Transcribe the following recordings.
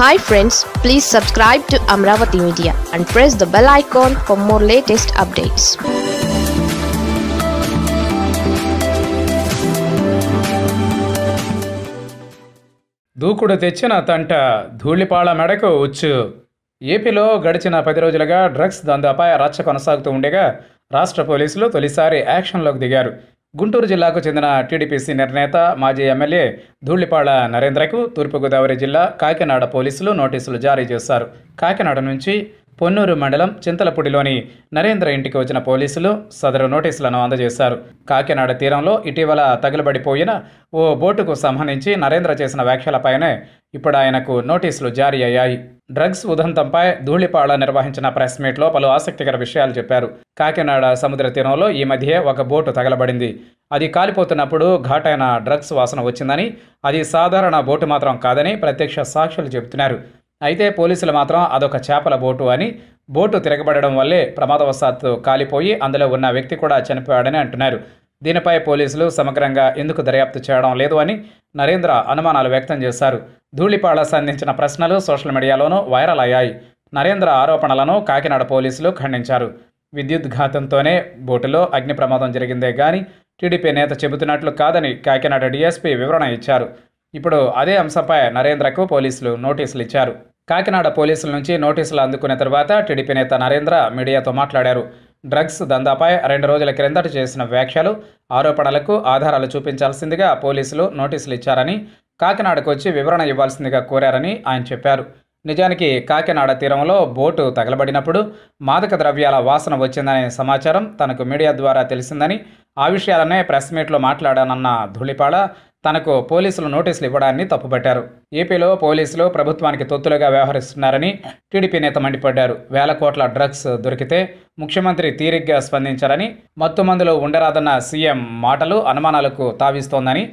hi friends please subscribe to Amaravati media and press the bell icon for more latest updates దూకుడు తెచ్చిన తంట ధూళిపాళ మెడకు ఉచ్చు ఏపీలో గడిచిన పది రోజులుగా డ్రగ్స్ దందాపై రచ్చ కొనసాగుతూ ఉండగా రాష్ట్ర పోలీసులు తొలిసారి యాక్షన్లోకి దిగారు గుంటూరు జిల్లాకు చెందిన టీడీపీ సీనియర్ నేత మాజీ ఎమ్మెల్యే ధూళిపాళ నరేంద్రకు తూర్పుగోదావరి జిల్లా కాకినాడ పోలీసులు నోటీసులు జారీ చేశారు కాకినాడ నుంచి పొన్నూరు మండలం చింతలపూడిలోని నరేంద్ర ఇంటికి వచ్చిన పోలీసులు సదరు నోటీసులను అందజేశారు కాకినాడ తీరంలో ఇటీవల తగులబడిపోయిన ఓ బోటుకు సంబంధించి నరేంద్ర చేసిన వ్యాఖ్యలపైనే ఇప్పుడు ఆయనకు నోటీసులు జారీ అయ్యాయి డ్రగ్స్ ఉదంతంపై ధూళిపాళ నిర్వహించిన ప్రెస్ మీట్లో పలు ఆసక్తికర విషయాలు చెప్పారు కాకినాడ సముద్ర తీరంలో ఈ మధ్య ఒక బోటు తగలబడింది అది కాలిపోతున్నప్పుడు ఘాటైన డ్రగ్స్ వాసన వచ్చిందని అది సాధారణ బోటు మాత్రం కాదని ప్రత్యక్ష సాక్షులు చెబుతున్నారు అయితే పోలీసులు మాత్రం అదొక చేపల బోటు అని బోటు తిరగబడడం వల్లే ప్రమాదవశాత్తు కాలిపోయి అందులో ఉన్న వ్యక్తి కూడా చనిపోయాడని అంటున్నారు దీనిపై పోలీసులు సమగ్రంగా ఎందుకు దర్యాప్తు చేయడం లేదు అని నరేంద్ర అనుమానాలు వ్యక్తం చేశారు ధూళిపాళ సంధించిన ప్రశ్నలు సోషల్ మీడియాలోనూ వైరల్ అయ్యాయి నరేంద్ర ఆరోపణలను కాకినాడ పోలీసులు ఖండించారు విద్యుత్ ఘాతంతోనే బోటులో అగ్ని ప్రమాదం జరిగిందే కానీ టీడీపీ నేత చెబుతున్నట్లు కాదని కాకినాడ డీఎస్పీ వివరణ ఇచ్చారు ఇప్పుడు అదే అంశంపై నరేంద్రకు పోలీసులు నోటీసులు ఇచ్చారు కాకినాడ పోలీసుల నుంచి నోటీసులు అందుకున్న తర్వాత టీడీపీ నేత నరేంద్ర మీడియాతో మాట్లాడారు డ్రగ్స్ దందాపై రెండు రోజుల క్రిందట చేసిన వ్యాఖ్యలు ఆరోపణలకు ఆధారాలు చూపించాల్సిందిగా పోలీసులు నోటీసులు ఇచ్చారని కాకినాడకు వచ్చి వివరణ ఇవ్వాల్సిందిగా కోరారని ఆయన చెప్పారు నిజానికి కాకినాడ తీరంలో బోటు తగలబడినప్పుడు మాదక ద్రవ్యాల వాసన వచ్చిందనే సమాచారం తనకు మీడియా ద్వారా తెలిసిందని ఆ విషయాలనే ప్రెస్ మీట్లో మాట్లాడానన్న ధూళిపాళ తనకు పోలీసులు నోటీసులు ఇవ్వడాన్ని తప్పుపట్టారు ఏపీలో పోలీసులు ప్రభుత్వానికి తొత్తులుగా వ్యవహరిస్తున్నారని టీడీపీ నేత మండిపడ్డారు వేల కోట్ల డ్రగ్స్ దొరికితే ముఖ్యమంత్రి తీరిగ్గా స్పందించారని మత్తుమందులు ఉండరాదన్న సీఎం మాటలు అనుమానాలకు తావిస్తోందని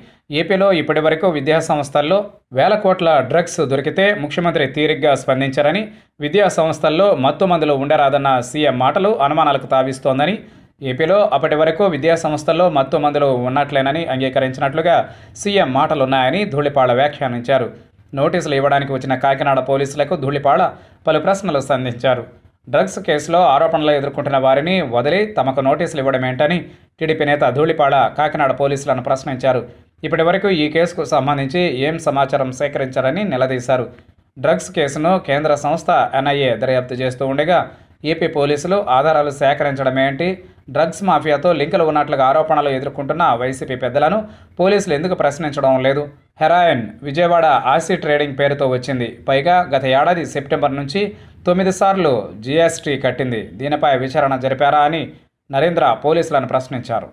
ఏపీలో ఇప్పటి వరకు విద్యాసంస్థల్లో వేల కోట్ల డ్రగ్స్ దొరికితే ముఖ్యమంత్రి తీరిగ్గా స్పందించారని విద్యాసంస్థల్లో మందులు ఉండరాదన్న సీఎం మాటలు అనుమానాలకు తావిస్తోందని ఏపీలో అప్పటి వరకు విద్యాసంస్థల్లో మత్తు మందులు ఉన్నట్లేనని అంగీకరించినట్లుగా సీఎం మాటలున్నాయని ధూళిపాళ వ్యాఖ్యానించారు నోటీసులు ఇవ్వడానికి వచ్చిన కాకినాడ పోలీసులకు ధూళిపాళ పలు ప్రశ్నలు సంధించారు డ్రగ్స్ కేసులో ఆరోపణలు ఎదుర్కొంటున్న వారిని వదిలి తమకు నోటీసులు ఇవ్వడమేంటని టీడీపీ నేత ధూళిపాళ కాకినాడ పోలీసులను ప్రశ్నించారు ఇప్పటివరకు ఈ కేసుకు సంబంధించి ఏం సమాచారం సేకరించారని నిలదీశారు డ్రగ్స్ కేసును కేంద్ర సంస్థ ఎన్ఐఏ దర్యాప్తు చేస్తూ ఉండగా ఏపీ పోలీసులు ఆధారాలు సేకరించడమేంటి డ్రగ్స్ మాఫియాతో లింకులు ఉన్నట్లుగా ఆరోపణలు ఎదుర్కొంటున్న వైసీపీ పెద్దలను పోలీసులు ఎందుకు ప్రశ్నించడం లేదు హెరాయిన్ విజయవాడ ఆసి ట్రేడింగ్ పేరుతో వచ్చింది పైగా గత ఏడాది సెప్టెంబర్ నుంచి తొమ్మిది సార్లు జీఎస్టీ కట్టింది దీనిపై విచారణ జరిపారా అని నరేంద్ర పోలీసులను ప్రశ్నించారు